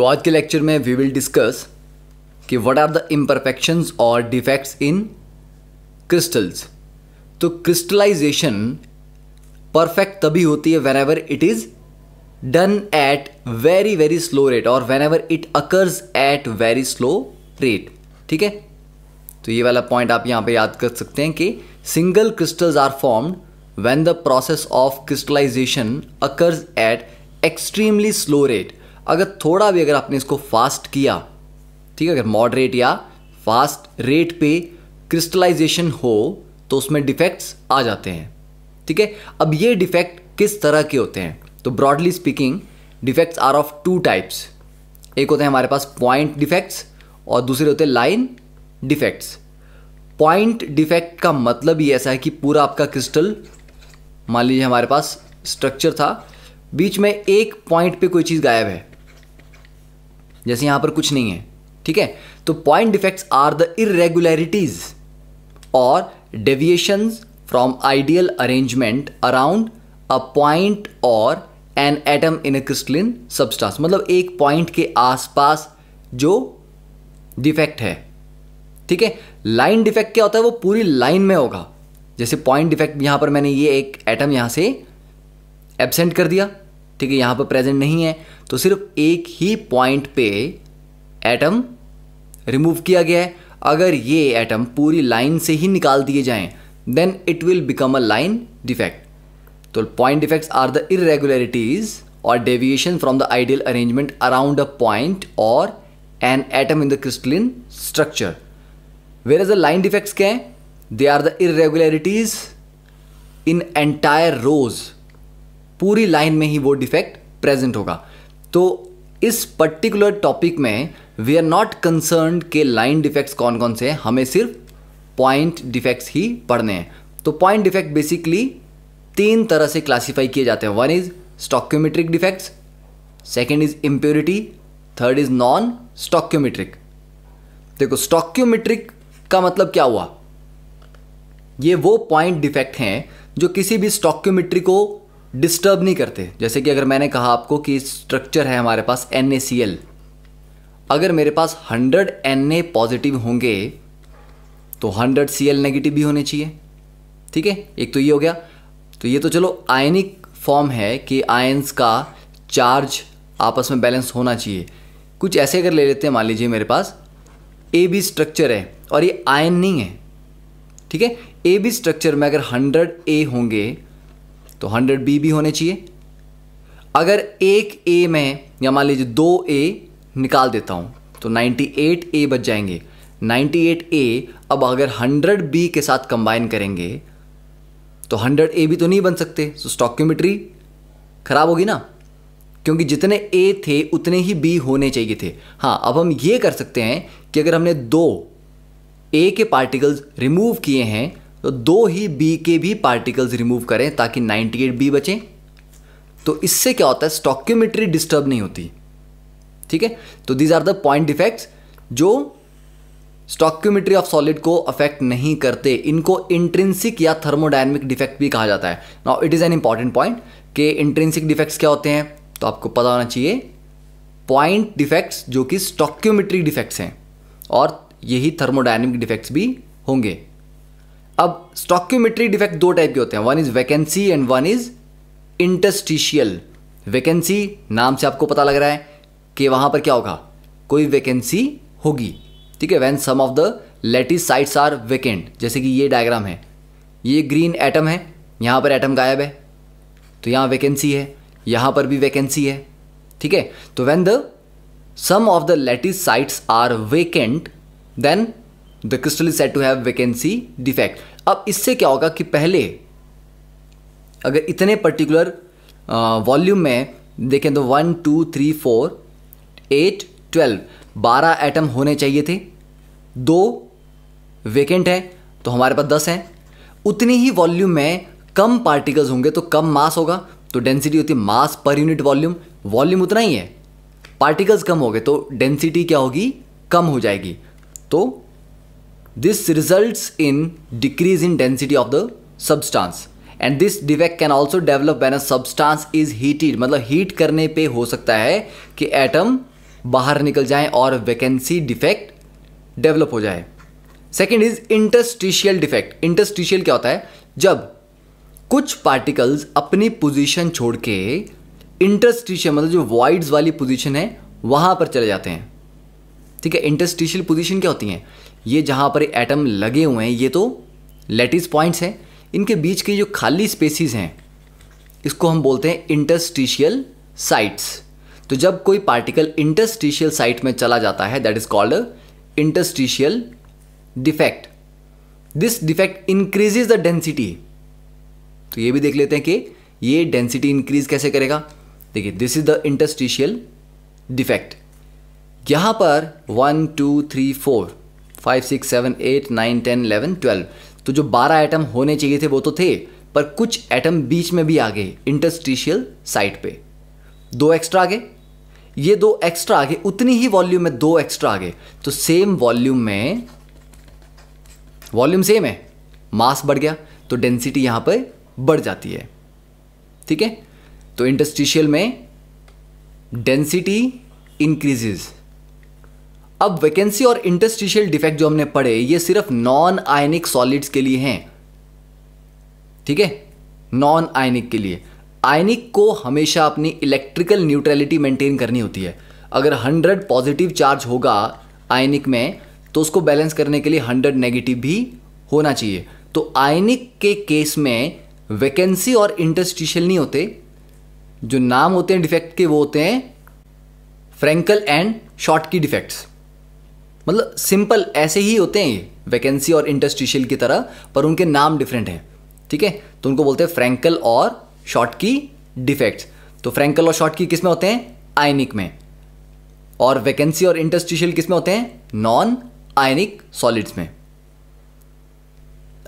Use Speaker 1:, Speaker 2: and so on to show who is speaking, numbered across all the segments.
Speaker 1: तो आज के लेक्चर में वी विल डिस्कस कि व्हाट आर द इम्परफेक्शंस और डिफेक्ट्स इन क्रिस्टल्स तो क्रिस्टलाइजेशन परफेक्ट तभी होती है whenever it is done at very very slow rate और whenever it occurs at very slow rate ठीक है तो ये वाला पॉइंट आप यहां पे याद कर सकते हैं कि single crystals are formed when the process of crystallization occurs at extremely slow rate अगर थोड़ा भी अगर आपने इसको फास्ट किया ठीक है अगर मॉडरेट या फास्ट रेट पे क्रिस्टलाइजेशन हो तो उसमें डिफेक्ट्स आ जाते हैं ठीक है अब ये डिफेक्ट किस तरह के होते हैं तो broadly speaking defects are of two types एक होते हैं हमारे पास पॉइंट डिफेक्ट्स और दूसरे होते हैं लाइन डिफेक्ट्स पॉइंट डिफेक्ट का मतलब ही ऐसा है कि पूरा आपका क्रिस्टल मान लीजिए हमारे पास स्ट्रक्चर था बीच में एक पॉइंट पे कोई चीज़ गायब है जैसे यहां पर कुछ नहीं है ठीक है तो point defects are the irregularities और deviation from ideal arrangement around a point और an atom in a crystalline substance मतलब एक पॉइंट के आसपास जो डिफेक्ट है ठीक है लाइन डिफेक्ट क्या होता है वो पूरी लाइन में होगा जैसे पॉइंट डिफेक्ट यहां पर मैंने ये एक एटम यहां से एबसेंट कर दिया ठीक है यहाँ पर प्रेजेंट नहीं है तो सिर्फ एक ही पॉइंट पे एटम रिमूव किया गया है अगर ये एटम पूरी लाइन से ही निकाल दिए जाएं then it will become a line defect तो point defects are the irregularities और deviation from the ideal arrangement around a point और an atom in the crystalline structure where is the line defects क्या है they are the irregularities in entire rows पूरी line में ही वो defect present होगा तो इस पर्टिकुलर टॉपिक में वी आर नॉट कंसर्न के लाइन डिफेक्ट्स कौन कौन से हैं हमें सिर्फ पॉइंट डिफेक्ट्स ही पढ़ने हैं तो पॉइंट डिफेक्ट बेसिकली तीन तरह से क्लासीफाई किए जाते हैं one is stoichiometric defects second is impurity third is non stoichiometric देखो स्टॉक्योमेट्रिक का मतलब क्या हुआ ये वो पॉइंट डिफेक्ट हैं जो किसी भी स्टॉक्योमेट्री को डिस्टर्ब नहीं करते जैसे कि अगर मैंने कहा आपको कि स्ट्रक्चर है हमारे पास एन अगर मेरे पास 100 एन पॉजिटिव होंगे तो 100 सी नेगेटिव भी होने चाहिए ठीक है एक तो ये हो गया तो ये तो चलो आयनिक फॉर्म है कि आयन्स का चार्ज आपस में बैलेंस होना चाहिए कुछ ऐसे अगर ले लेते हैं मान लीजिए मेरे पास ए बी स्ट्रक्चर है और ये आयन नहीं है ठीक है ए बी स्ट्रक्चर में अगर 100 ए होंगे तो हंड्रेड बी भी होने चाहिए अगर एक ए में या मान लीजिए दो ए निकाल देता हूँ तो नाइन्टी एट ए बच जाएंगे नाइन्टी एट ए अब अगर हंड्रेड बी के साथ कंबाइन करेंगे तो हंड्रेड ए भी तो नहीं बन सकते सो तो स्टॉक्यूमेट्री खराब होगी ना क्योंकि जितने ए थे उतने ही बी होने चाहिए थे हाँ अब हम ये कर सकते हैं कि अगर हमने दो ए के पार्टिकल्स रिमूव किए हैं तो दो ही बी के भी पार्टिकल्स रिमूव करें ताकि 98 बी बचें तो इससे क्या होता है स्टॉक्यूमेट्री डिस्टर्ब नहीं होती ठीक है तो these are the point defects जो स्टॉक्यूमेट्री ऑफ सॉलिड को अफेक्ट नहीं करते इनको इंट्रेंसिक या थर्मोडायनेमिक डिफेक्ट भी कहा जाता है now it is an important point कि इंट्रेंसिक डिफेक्ट्स क्या होते हैं तो आपको पता होना चाहिए पॉइंट डिफेक्ट्स जो कि स्टॉक्यूमेट्री डिफेक्ट्स हैं और यही थर्मोडायनेमिक डिफेक्ट्स भी होंगे अब स्टॉक्यूमेट्री डिफेक्ट दो टाइप के होते हैं one is vacancy and one is interstitial vacancy नाम से आपको पता लग रहा है कि वहां पर क्या होगा कोई वैकेंसी होगी ठीक है when some of the lattice sites are vacant जैसे कि ये डायग्राम है ये ग्रीन एटम है यहां पर एटम गायब है तो यहां वैकेंसी है यहां पर भी वैकेंसी है ठीक है तो when the some of the lattice sites are vacant then the crystal is said to have vacancy defect अब इससे क्या होगा कि पहले अगर इतने पर्टिकुलर वॉल्यूम में देखें तो one two three four eight twelve बारह एटम होने चाहिए थे दो वेकेंट है तो हमारे पास दस हैं उतनी ही वॉल्यूम में कम पार्टिकल्स होंगे तो कम मास होगा तो डेंसिटी होती है मास पर यूनिट वॉल्यूम वॉल्यूम उतना ही है पार्टिकल्स कम हो गए तो डेंसिटी क्या होगी कम हो जाएगी तो This results in decrease in density of the substance and this defect can also develop when substance is heated मतलब हीट करने पे हो सकता है कि एटम बाहर निकल जाए और वैकेंसी डिफेक्ट डेवलप हो जाए second is interstitial defect interstitial क्या होता है जब कुछ पार्टिकल्स अपनी पोजिशन छोड़ के इंटरस्टिशियल मतलब जो वॉइड्स वाली पोजिशन है वहां पर चले जाते हैं ठीक है इंटरस्टिशियल पोजिशन क्या होती हैं ये जहाँ पर एटम लगे हुए हैं ये तो लेटिस पॉइंट्स हैं इनके बीच के जो खाली स्पेसिस हैं इसको हम बोलते हैं इंटरस्टिशियल साइट्स तो जब कोई पार्टिकल इंटरस्टिशियल साइट में चला जाता है that is called interstitial defect this defect increases the density तो ये भी देख लेते हैं कि ये डेंसिटी इंक्रीज कैसे करेगा देखिए this is the interstitial defect यहां पर one two three four five six seven eight nine ten eleven twelve तो जो बारह आइटम होने चाहिए थे वो तो थे पर कुछ एटम बीच में भी आ गए इंटरस्टिशियल साइट पे दो एक्स्ट्रा आ गए ये दो एक्स्ट्रा आ गए उतनी ही वॉल्यूम में दो एक्स्ट्रा आ गए तो सेम वॉल्यूम में वॉल्यूम सेम है मास बढ़ गया तो डेंसिटी यहां पर बढ़ जाती है ठीक है तो इंटरस्टिशियल में डेंसिटी इंक्रीजेज अब वैकेंसी और इंटरस्टिशियल डिफेक्ट जो हमने पढ़े ये सिर्फ नॉन आयनिक सॉलिड्स के लिए हैं ठीक है नॉन आयनिक के लिए आयनिक को हमेशा अपनी इलेक्ट्रिकल न्यूट्रलिटी मेंटेन करनी होती है अगर 100 पॉजिटिव चार्ज होगा आयनिक में तो उसको बैलेंस करने के लिए 100 नेगेटिव भी होना चाहिए तो आयनिक के केस में वैकेंसी और इंटरस्टिशियल नहीं होते जो नाम होते हैं डिफेक्ट के वो होते हैं Frenkel and Schottky defects मतलब सिंपल ऐसे ही होते हैं वैकेंसी और इंटस्ट्रीशियल की तरह पर उनके नाम डिफरेंट हैं ठीक है तो उनको बोलते हैं फ्रेंकल और शॉर्ट की डिफेक्ट तो फ्रेंकल और शॉर्ट की किस में होते हैं आयनिक में और वैकेंसी और इंटस्ट्रीशियल किस में होते हैं नॉन आयनिक सॉलिड्स में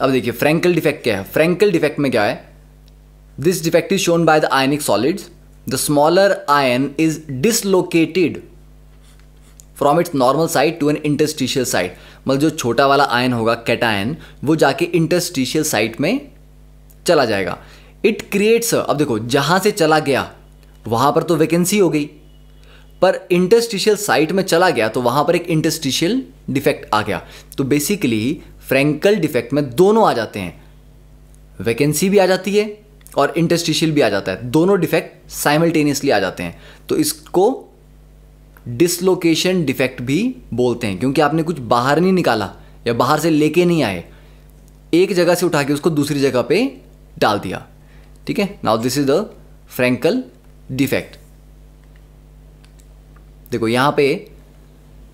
Speaker 1: अब देखिए फ्रेंकल डिफेक्ट क्या है फ्रेंकल डिफेक्ट में क्या है this defect is shown by the ionic solids the smaller ion is dislocated from its normal site to an interstitial site मतलब जो छोटा वाला आयन होगा कैटायन वो जाके इंटरस्टिशियल साइड में चला जाएगा इट क्रिएट्स अब देखो जहां से चला गया वहां पर तो वैकेंसी हो गई पर इंटरस्टिशियल साइट में चला गया तो वहां पर एक इंटरस्टिशियल डिफेक्ट आ गया तो बेसिकली फ्रेंकल डिफेक्ट में दोनों आ जाते हैं वैकेंसी भी आ जाती है और इंटरस्टिशियल भी आ जाता है दोनों डिफेक्ट साइमल्टेनियसली आ जाते हैं तो इसको डिसलोकेशन डिफेक्ट भी बोलते हैं क्योंकि आपने कुछ बाहर नहीं निकाला या बाहर से लेके नहीं आए एक जगह से उठा के उसको दूसरी जगह पे डाल दिया ठीक है now this is the Frenkel defect देखो यहां पे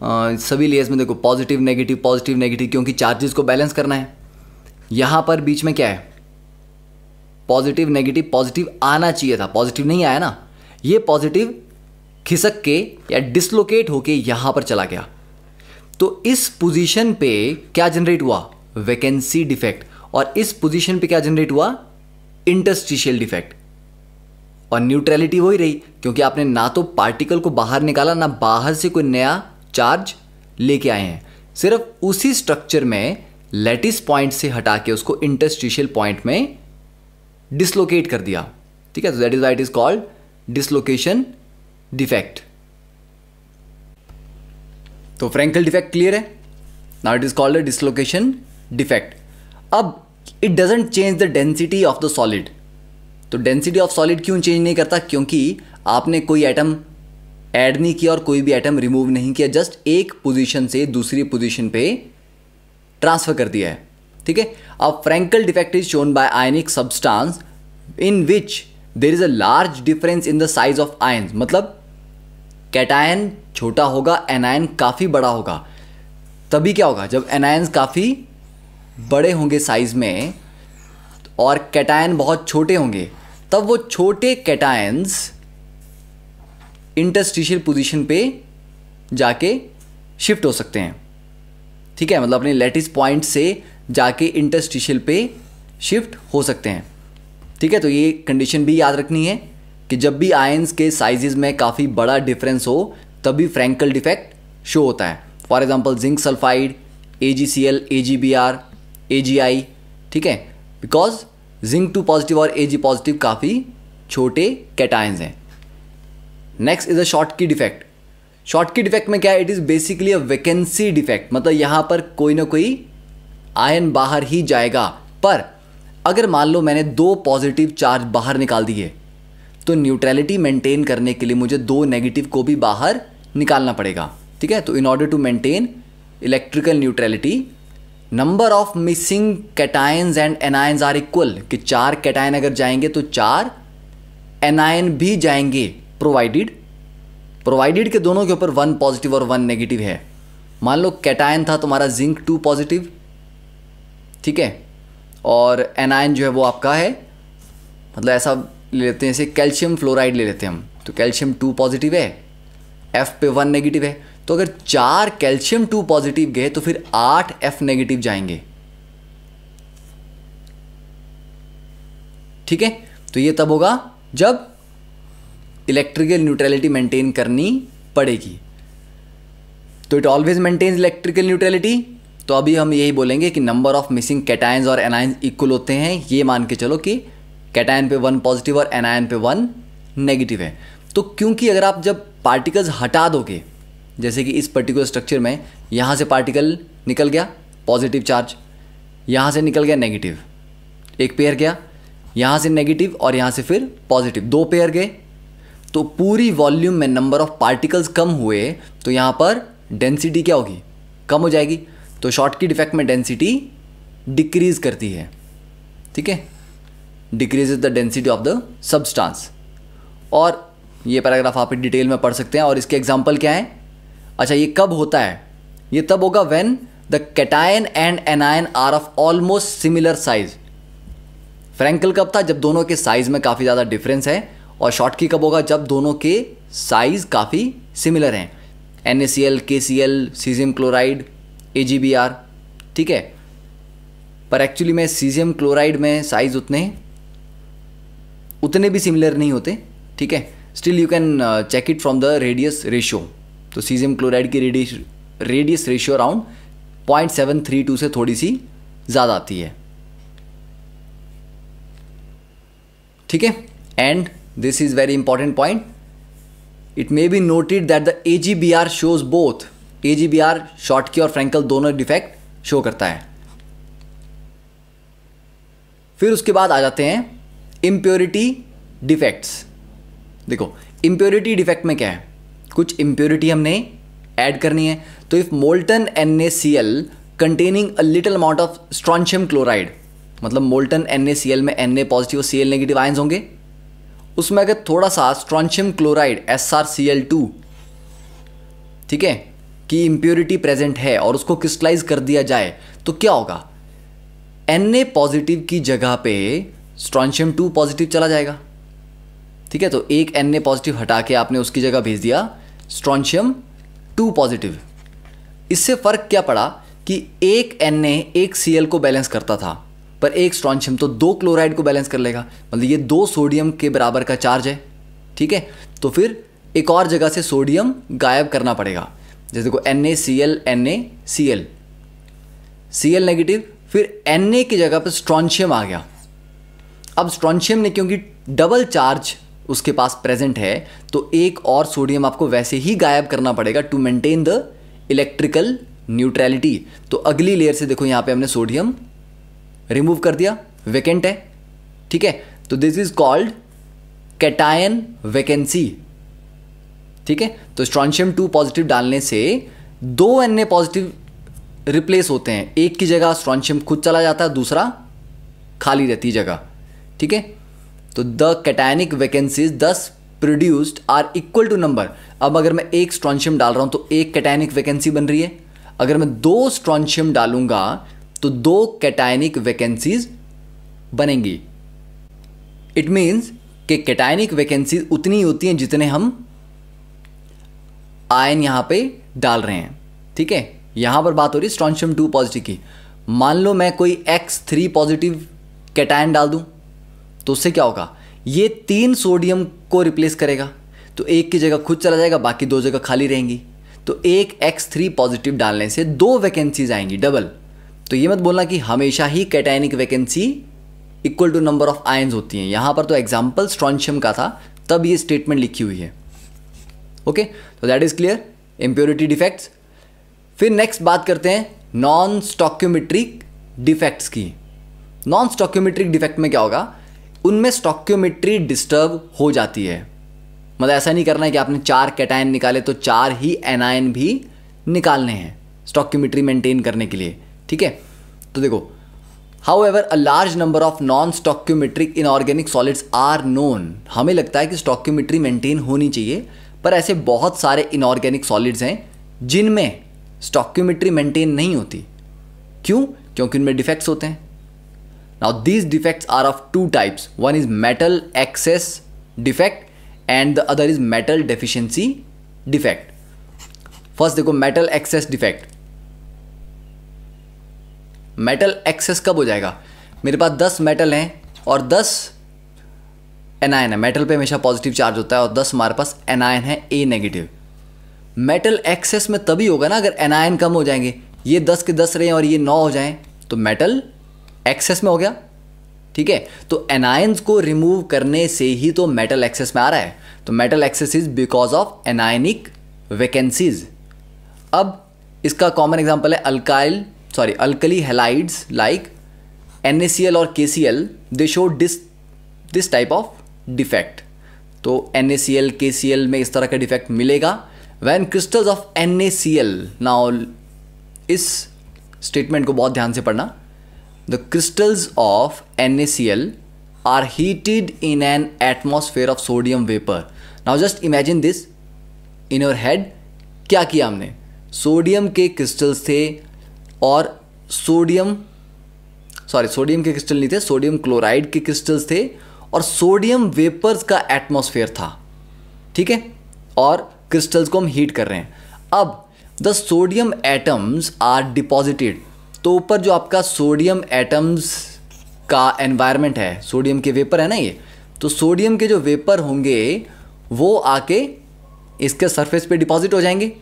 Speaker 1: आ, सभी लेयर्स में देखो पॉजिटिव नेगेटिव पॉजिटिव नेगेटिव क्योंकि चार्जेस को बैलेंस करना है यहां पर बीच में क्या है पॉजिटिव नेगेटिव पॉजिटिव आना चाहिए था पॉजिटिव नहीं आया ना ये पॉजिटिव खिसक के या डिसलोकेट होके यहां पर चला गया तो इस पोजीशन पे क्या जनरेट हुआ वैकेंसी डिफेक्ट और इस पोजीशन पे क्या जनरेट हुआ इंटरस्टिशियल डिफेक्ट और न्यूट्रलिटी वही रही क्योंकि आपने ना तो पार्टिकल को बाहर निकाला ना बाहर से कोई नया चार्ज लेके आए हैं सिर्फ उसी स्ट्रक्चर में लेटिस पॉइंट से हटा के उसको इंटरस्टिशियल पॉइंट में डिसलोकेट कर दिया ठीक है that is why it is called dislocation defect तो फ्रेंकल डिफेक्ट क्लियर है now it is called a dislocation defect अब it doesn't change the density of the solid तो डेंसिटी ऑफ सॉलिड क्यों चेंज नहीं करता क्योंकि आपने कोई एटम ऐड नहीं किया और कोई भी एटम रिमूव नहीं किया जस्ट एक पोजीशन से दूसरी पोजीशन पे ट्रांसफ़र कर दिया है ठीक है अब Frenkel defect is shown by ionic substance in which there is a large difference in the size of ion मतलब कैटायन छोटा होगा एनायन काफ़ी बड़ा होगा तभी क्या होगा जब एनायंस काफ़ी बड़े होंगे साइज़ में और कैटायन बहुत छोटे होंगे तब वो छोटे कैटायंस इंटरस्टिशियल पोजीशन पे जाके शिफ्ट हो सकते हैं ठीक है मतलब अपने लेटिस पॉइंट से जाके इंटरस्टिशियल पे शिफ्ट हो सकते हैं ठीक है तो ये कंडीशन भी याद रखनी है कि जब भी आयंस के साइजेस में काफ़ी बड़ा डिफरेंस हो तभी फ्रैंकल डिफेक्ट शो होता है for example zinc sulphide A G C L A G B R A G I ठीक है बिकॉज जिंक टू पॉजिटिव और ए जी पॉजिटिव काफ़ी छोटे कैटायंस हैं next is a Schottky defect Schottky defect में क्या है it is basically a vacancy defect मतलब यहाँ पर कोई ना कोई आयन बाहर ही जाएगा पर अगर मान लो मैंने दो पॉजिटिव चार्ज बाहर निकाल दिए तो न्यूट्रलिटी मेंटेन करने के लिए मुझे दो नेगेटिव को भी बाहर निकालना पड़ेगा ठीक है तो in order to maintain electrical neutrality number of missing cations and anions are equal कि चार कैटायन अगर जाएंगे तो चार एनायन भी जाएंगे प्रोवाइडेड प्रोवाइडेड के दोनों के ऊपर वन पॉजिटिव और वन नेगेटिव है मान लो कैटायन था तुम्हारा जिंक टू पॉजिटिव ठीक है और एनायन जो है वो आपका है मतलब ऐसा ले लेते हैं जैसे कैल्शियम फ्लोराइड ले लेते हैं हम तो कैल्शियम टू पॉजिटिव है एफ पे वन नेगेटिव है तो अगर चार कैल्शियम टू पॉजिटिव गए तो फिर आठ एफ नेगेटिव जाएंगे ठीक है तो ये तब होगा जब इलेक्ट्रिकल न्यूट्रलिटी मेंटेन करनी पड़ेगी तो it always maintains electrical neutrality तो अभी हम यही बोलेंगे कि नंबर ऑफ मिसिंग कैटायंस और एनाइंस इक्वल होते हैं ये मान के चलो कि कैटायन पे वन पॉजिटिव और एनायन पे वन नेगेटिव है तो क्योंकि अगर आप जब पार्टिकल्स हटा दोगे जैसे कि इस पर्टिकुलर स्ट्रक्चर में यहाँ से पार्टिकल निकल गया पॉजिटिव चार्ज यहाँ से निकल गया नेगेटिव एक पेयर गया यहाँ से नेगेटिव और यहाँ से फिर पॉजिटिव दो पेयर गए तो पूरी वॉल्यूम में नंबर ऑफ पार्टिकल्स कम हुए तो यहाँ पर डेंसिटी क्या होगी कम हो जाएगी तो शॉर्ट की डिफेक्ट में डेंसिटी डिक्रीज़ करती है ठीक है decreases the density of the substance और ये पैराग्राफ आप डिटेल में पढ़ सकते हैं और इसके एग्जाम्पल क्या हैं अच्छा ये कब होता है ये तब होगा when the cation and anion are of almost similar size Frenkel कब था जब दोनों के साइज में काफ़ी ज़्यादा डिफरेंस है और शॉर्ट की कब होगा जब दोनों के साइज काफ़ी सिमिलर हैं N A C L K C L caesium chloride A G B R ठीक है पर एक्चुअली में सीजियम क्लोराइड में साइज उतने उतने भी सिमिलर नहीं होते ठीक है still you can check it from the radius ratio तो सीजियम क्लोराइड की radius radius ratio around point seven three two से थोड़ी सी ज़्यादा आती है ठीक है and this is very important point it may be noted that the A G B R shows both A G B R की और फ्रेंकल दोनों डिफेक्ट शो करता है फिर उसके बाद आ जाते हैं इम्प्योरिटी डिफेक्ट्स देखो इम्प्योरिटी डिफेक्ट में क्या है कुछ इम्प्योरिटी हमने ऐड करनी है तो if molten N A C L containing a little amount of strontium chloride मतलब molten N A C L में एन ए पॉजिटिव और सी एल नेगेटिव आयन्स होंगे उसमें अगर थोड़ा सा strontium chloride S R C L two ठीक है कि इम्प्योरिटी प्रेजेंट है और उसको क्रिस्टलाइज कर दिया जाए तो क्या होगा एन ए पॉजिटिव की जगह पे स्ट्रॉन्शियम टू पॉजिटिव चला जाएगा ठीक है तो एक एन ए पॉजिटिव हटा के आपने उसकी जगह भेज दिया स्ट्रॉन्शियम टू पॉजिटिव इससे फ़र्क क्या पड़ा कि एक एन ए एक सी एल को बैलेंस करता था पर एक स्ट्रॉन्शियम तो दो क्लोराइड को बैलेंस कर लेगा मतलब ये दो सोडियम के बराबर का चार्ज है ठीक है तो फिर एक और जगह से सोडियम गायब करना पड़ेगा जैसे को N A C L N A C L C L negative फिर एन ए की जगह पर स्ट्रॉन्शियम आ गया अब स्ट्रॉन्शियम ने क्योंकि डबल चार्ज उसके पास प्रेजेंट है तो एक और सोडियम आपको वैसे ही गायब करना पड़ेगा to maintain the electrical neutrality तो अगली लेयर से देखो यहाँ पे हमने सोडियम रिमूव कर दिया वेकेंट है ठीक है तो this is called cation vacancy ठीक है तो स्ट्रॉन्शियम टू पॉजिटिव डालने से दो एन ए पॉजिटिव रिप्लेस होते हैं एक की जगह स्ट्रॉन्शियम खुद चला जाता है दूसरा खाली रहती जगह ठीक है तो the cationic vacancies thus produced are equal to number अब अगर मैं एक स्ट्रॉन्शियम डाल रहा हूं तो एक कैटानिक वैकेंसी बन रही है अगर मैं दो स्ट्रॉन्शियम डालूंगा तो दो कैटाइनिक वैकेंसीज बनेंगी इट मीन्स कि कैटाइनिक वैकेंसीज उतनी होती हैं जितने हम आयन यहां पे डाल रहे हैं ठीक है यहां पर बात हो रही है स्ट्रॉन्शियम टू पॉजिटिव की मान लो मैं कोई एक्स थ्री पॉजिटिव कैटायन डाल दूं तो उससे क्या होगा ये तीन सोडियम को रिप्लेस करेगा तो एक की जगह खुद चला जाएगा बाकी दो जगह खाली रहेंगी तो एक एक्स थ्री पॉजिटिव डालने से दो वैकेंसीज आएंगी डबल तो ये मत बोलना कि हमेशा ही cationic vacancy equal to number of ions होती हैं यहाँ पर तो एग्जाम्पल स्ट्रॉन्शियम का था तब ये स्टेटमेंट लिखी हुई है ओके तो that is clear impurity defects फिर नेक्स्ट बात करते हैं नॉन स्टॉक्योमेट्रिक डिफेक्ट्स की नॉन स्टॉक्योमेट्रिक डिफेक्ट में क्या होगा उनमें स्टॉक्योमेट्री डिस्टर्ब हो जाती है मतलब ऐसा नहीं करना है कि आपने चार कैटायन निकाले तो चार ही एनायन भी निकालने हैं स्टॉक्योमेट्री मेंटेन करने के लिए ठीक है तो देखो however a large number of non stoichiometric inorganic solids are known हमें लगता है कि स्टॉक्योमेट्री मेंटेन होनी चाहिए पर ऐसे बहुत सारे इनऑर्गेनिक सॉलिड्स हैं जिनमें स्टॉक्योमेट्री मेंटेन नहीं होती क्यों क्योंकि उनमें डिफेक्ट्स होते हैं Now these defects are of two types. One is metal excess defect and the other is metal deficiency defect. First देखो metal excess defect metal excess कब हो जाएगा मेरे पास दस मेटल हैं और दस एनायन है मेटल पे हमेशा पॉजिटिव चार्ज होता है और दस हमारे पास एनायन है ए नेगेटिव मेटल एक्सेस में तभी होगा ना अगर एनायन कम हो जाएंगे ये दस के दस रहें और ये नौ हो जाएं तो मेटल एक्सेस में हो गया ठीक है तो एनायंस को रिमूव करने से ही तो मेटल एक्सेस में आ रहा है तो metal excess is because of anionic vacancies अब इसका कॉमन एग्जाम्पल है alkyl sorry alkali halides like N और K they show this this type of defect तो एन ए में इस तरह का डिफेक्ट मिलेगा when crystals of N A now इस स्टेटमेंट को बहुत ध्यान से पढ़ना The crystals of NaCl are heated in an atmosphere of sodium vapor. Now just imagine this in your head. क्या किया हमने सोडियम के क्रिस्टल्स थे और सोडियम सॉरी सोडियम के क्रिस्टल नहीं थे सोडियम क्लोराइड के क्रिस्टल्स थे और सोडियम वेपर्स का एटमॉस्फेयर था ठीक है और क्रिस्टल्स को हम हीट कर रहे हैं अब the sodium atoms are deposited तो ऊपर जो आपका सोडियम एटम्स का एनवायरनमेंट है सोडियम के वेपर है ना ये तो सोडियम के जो वेपर होंगे वो आके इसके सरफेस पे डिपॉजिट हो जाएंगे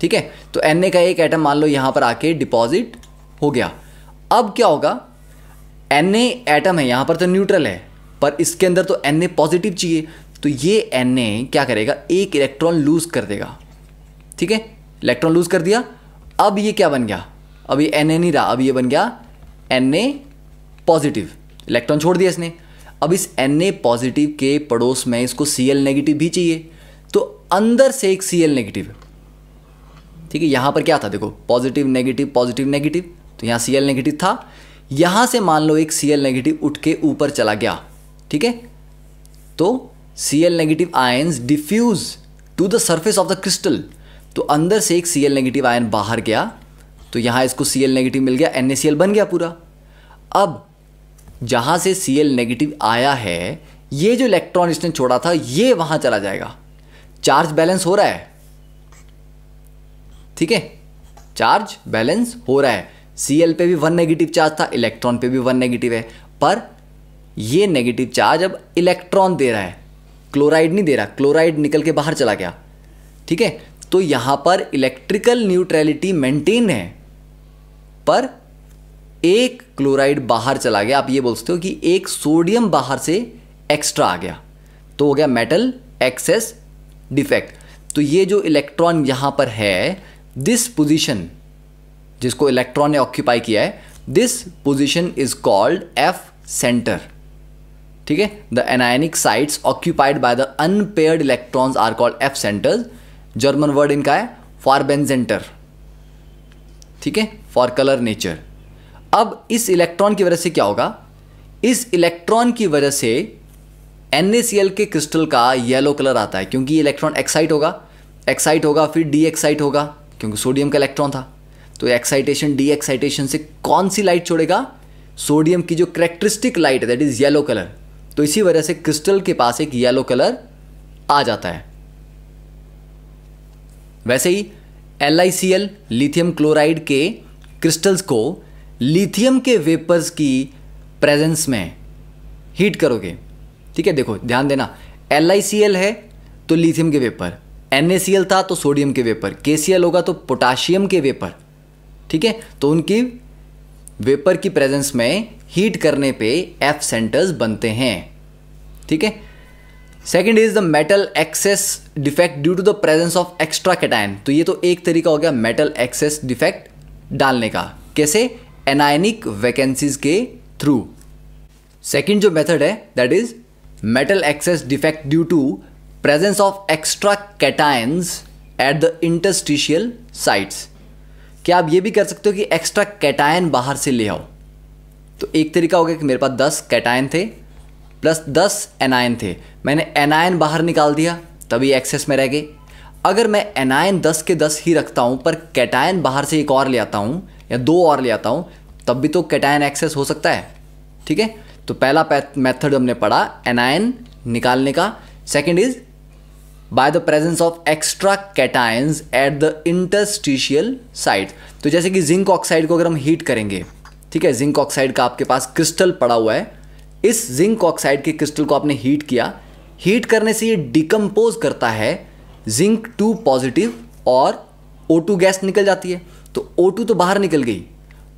Speaker 1: ठीक है तो एन का एक एटम मान लो यहाँ पर आके डिपॉजिट हो गया अब क्या होगा एन एटम है यहाँ पर तो न्यूट्रल है पर इसके अंदर तो एन पॉजिटिव चाहिए तो ये एन क्या करेगा एक इलेक्ट्रॉन लूज कर देगा ठीक है इलेक्ट्रॉन लूज कर दिया अब ये क्या बन गया अब ये एन ए नहीं रहा अब ये बन गया एन ए पॉजिटिव इलेक्ट्रॉन छोड़ दिया इसने अब इस एन ए पॉजिटिव के पड़ोस में इसको सी एल नेगेटिव भी चाहिए तो अंदर से एक सी एल नेगेटिव ठीक है यहाँ पर क्या था देखो पॉजिटिव नेगेटिव पॉजिटिव नेगेटिव तो यहाँ सी एल नेगेटिव था यहाँ से मान लो एक सी एल नेगेटिव उठ के ऊपर चला गया ठीक है तो C L negative ions diffuse to the surface of the crystal तो अंदर से एक सी एल नेगेटिव आयन बाहर गया तो यहां इसको सी नेगेटिव मिल गया एन बन गया पूरा अब जहां से सीएल नेगेटिव आया है ये जो इलेक्ट्रॉन इसने छोड़ा था ये वहां चला जाएगा चार्ज बैलेंस हो रहा है ठीक है चार्ज बैलेंस हो रहा है सीएल पे भी वन नेगेटिव चार्ज था इलेक्ट्रॉन पे भी वन नेगेटिव है पर ये नेगेटिव चार्ज अब इलेक्ट्रॉन दे रहा है क्लोराइड नहीं दे रहा क्लोराइड निकल के बाहर चला गया ठीक है तो यहां पर इलेक्ट्रिकल न्यूट्रैलिटी मेंटेन है पर एक क्लोराइड बाहर चला गया आप ये बोल सकते हो कि एक सोडियम बाहर से एक्स्ट्रा आ गया तो हो गया मेटल एक्सेस डिफेक्ट तो ये जो इलेक्ट्रॉन यहां पर है दिस पोजीशन जिसको इलेक्ट्रॉन ने ऑक्यूपाई किया है this position is called F centre ठीक है the anionic sites occupied by the unpaired electrons are called F centres German word इनका है बेनजेंटर ठीक है फॉर कलर नेचर अब इस इलेक्ट्रॉन की वजह से क्या होगा इस इलेक्ट्रॉन की वजह से एन के क्रिस्टल का येलो कलर आता है क्योंकि ये इलेक्ट्रॉन एक्साइट होगा एक्साइट होगा फिर डी एक्साइट होगा क्योंकि सोडियम का इलेक्ट्रॉन था तो एक्साइटेशन डी एक्साइटेशन से कौन सी लाइट छोड़ेगा सोडियम की जो करेक्टरिस्टिक लाइट है दैट इज़ येलो कलर तो इसी वजह से क्रिस्टल के पास एक येलो कलर आ जाता है वैसे ही एल लिथियम क्लोराइड के क्रिस्टल्स को लिथियम के वेपर्स की प्रेजेंस में हीट करोगे ठीक है देखो ध्यान देना एल है तो लिथियम के वेपर एन था तो सोडियम के वेपर के होगा तो पोटाशियम के वेपर ठीक है तो उनकी वेपर की प्रेजेंस में हीट करने पे एफ सेंटर्स बनते हैं ठीक है second is the metal excess defect due to the presence of extra cation तो ये तो एक तरीका हो गया मेटल एक्सेस डिफेक्ट डालने का कैसे एनायनिक वैकेंसीज के थ्रू सेकेंड जो मेथड है that is metal excess defect due to presence of extra cations at the interstitial sites क्या आप ये भी कर सकते हो कि एक्स्ट्रा कैटाइन बाहर से ले आओ तो एक तरीका हो गया कि मेरे पास दस कैटाइन थे प्लस दस एनायन थे मैंने एनायन बाहर निकाल दिया तभी एक्सेस में रह गए अगर मैं एनायन दस के दस ही रखता हूँ पर कैटायन बाहर से एक और ले आता हूँ या दो और ले आता हूँ तब भी तो कैटायन एक्सेस हो सकता है ठीक है तो पहला मेथड हमने पढ़ा एनायन निकालने का second is by the presence of extra cations at the interstitial site तो जैसे कि जिंक ऑक्साइड को अगर हम हीट करेंगे ठीक है जिंक ऑक्साइड का आपके पास क्रिस्टल पड़ा हुआ है इस जिंक ऑक्साइड के क्रिस्टल को आपने हीट किया हीट करने से ये डिकम्पोज करता है जिंक टू पॉजिटिव और ओ टू गैस निकल जाती है तो ओ टू तो बाहर निकल गई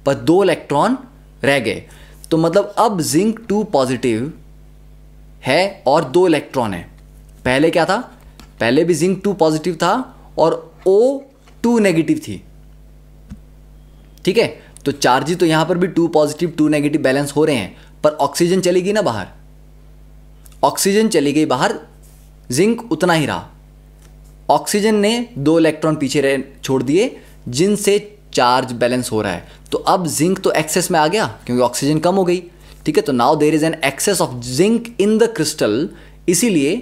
Speaker 1: पर दो इलेक्ट्रॉन रह गए तो मतलब अब जिंक टू पॉजिटिव है और दो इलेक्ट्रॉन है पहले क्या था पहले भी जिंक टू पॉजिटिव था और ओ टू नेगेटिव थी ठीक है तो चार्जी तो यहां पर भी two positive two negative balance हो रहे हैं पर ऑक्सीजन चली गई ना बाहर ऑक्सीजन चली गई बाहर जिंक उतना ही रहा ऑक्सीजन ने दो इलेक्ट्रॉन पीछे रह छोड़ दिए जिनसे चार्ज बैलेंस हो रहा है तो अब जिंक तो एक्सेस में आ गया क्योंकि ऑक्सीजन कम हो गई ठीक है तो now there is an excess of zinc in the crystal इसीलिए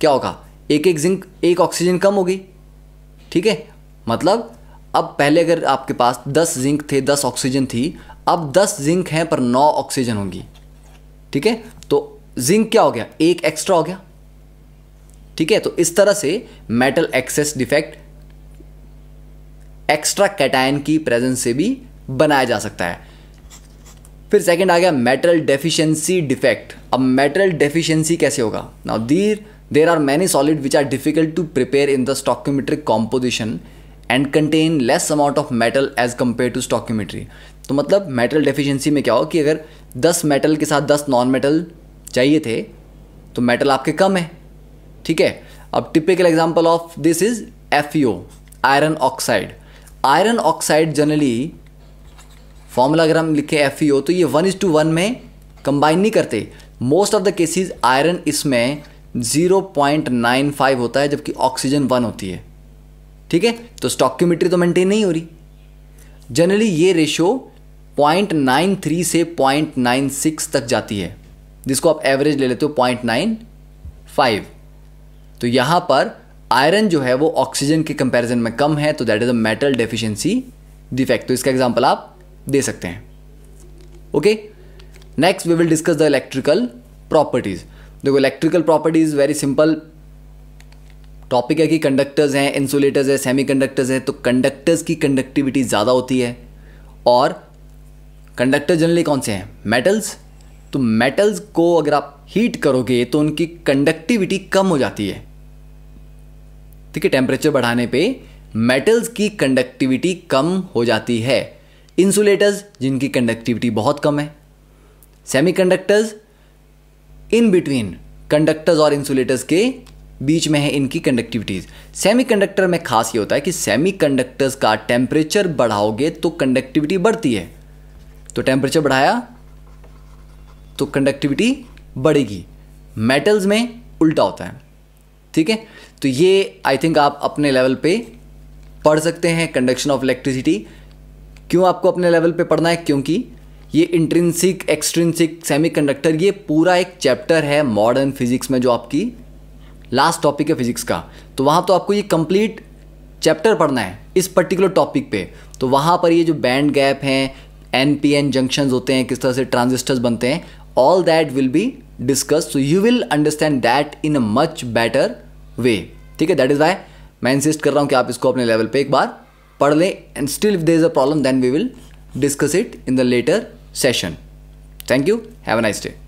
Speaker 1: क्या होगा एक एक जिंक एक ऑक्सीजन कम हो गई ठीक है मतलब अब पहले अगर आपके पास 10 जिंक थे 10 ऑक्सीजन थी अब दस जिंक हैं पर नौ ऑक्सीजन होगी ठीक है तो जिंक क्या हो गया एक एक्स्ट्रा हो गया ठीक है तो इस तरह से metal excess defect extra cation की प्रेजेंस से भी बनाया जा सकता है फिर सेकंड आ गया मेटल डेफिशिएंसी डिफेक्ट अब मेटल डेफिशिएंसी कैसे होगा now there there are many solid which are difficult to prepare in the stoichiometric composition and contain less amount of metal as compare to stoichiometry तो मतलब metal deficiency में क्या हो कि अगर 10 मेटल के साथ 10 नॉन मेटल चाहिए थे तो मेटल आपके कम है ठीक है अब typical example of this is F iron oxide iron oxide generally formula अगर हम लिखे एफ e तो ये वन इज टू वन में कंबाइन नहीं करते most of the cases iron इसमें 0.95 होता है जबकि ऑक्सीजन वन होती है ठीक है तो स्टॉक्यूमेट्री तो मेंटेन नहीं हो रही जनरली ये रेशो 0.93 से 0.96 तक जाती है जिसको आप एवरेज ले लेते हो 0.95 तो यहाँ पर आयरन जो है वो ऑक्सीजन के कंपैरिजन में कम है तो that is a metal deficiency defect तो इसका एग्जांपल आप दे सकते हैं okay next we will discuss the electrical properties देखो electrical properties very simple topic है कि कंडक्टर्स हैं इंसुलेटर्स हैं सेमीकंडक्टर्स हैं तो कंडक्टर्स की कंडक्टिविटी ज़्यादा होती है और कंडक्टर जनरली कौन से हैं मेटल्स तो मेटल्स को अगर आप हीट करोगे तो उनकी कंडक्टिविटी कम हो जाती है ठीक है टेम्परेचर बढ़ाने पे मेटल्स की कंडक्टिविटी कम हो जाती है इंसुलेटर्स जिनकी कंडक्टिविटी बहुत कम है सेमीकंडक्टर्स इन बिटवीन कंडक्टर्स और इंसुलेटर्स के बीच में है इनकी कंडक्टिविटीज़ सेमीकंडक्टर में खास ये होता है कि सेमीकंडक्टर्स का टेम्परेचर बढ़ाओगे तो कंडक्टिविटी बढ़ती है तो टेम्परेचर बढ़ाया तो कंडक्टिविटी बढ़ेगी मेटल्स में उल्टा होता है ठीक है तो ये आई थिंक आप अपने लेवल पे पढ़ सकते हैं कंडक्शन ऑफ इलेक्ट्रिसिटी क्यों आपको अपने लेवल पे पढ़ना है क्योंकि ये इंट्रिंसिक एक्सट्रिंसिक सेमीकंडक्टर ये पूरा एक चैप्टर है मॉडर्न फिजिक्स में जो आपकी लास्ट टॉपिक है फिजिक्स का तो वहाँ तो आपको ये कंप्लीट चैप्टर पढ़ना है इस पर्टिकुलर टॉपिक पे तो वहाँ पर ये जो बैंड गैप हैं एन पी एन जंक्शन होते हैं किस तरह से ट्रांजिस्टर्स बनते हैं all that will be discuss so you will understand that in a much better way ठीक है दैट इज़ वाई मैं इंसिस्ट कर रहा हूँ कि आप इसको अपने लेवल पर एक बार पढ़ लें and still if there is a problem then we will discuss it in the later session thank you have a nice day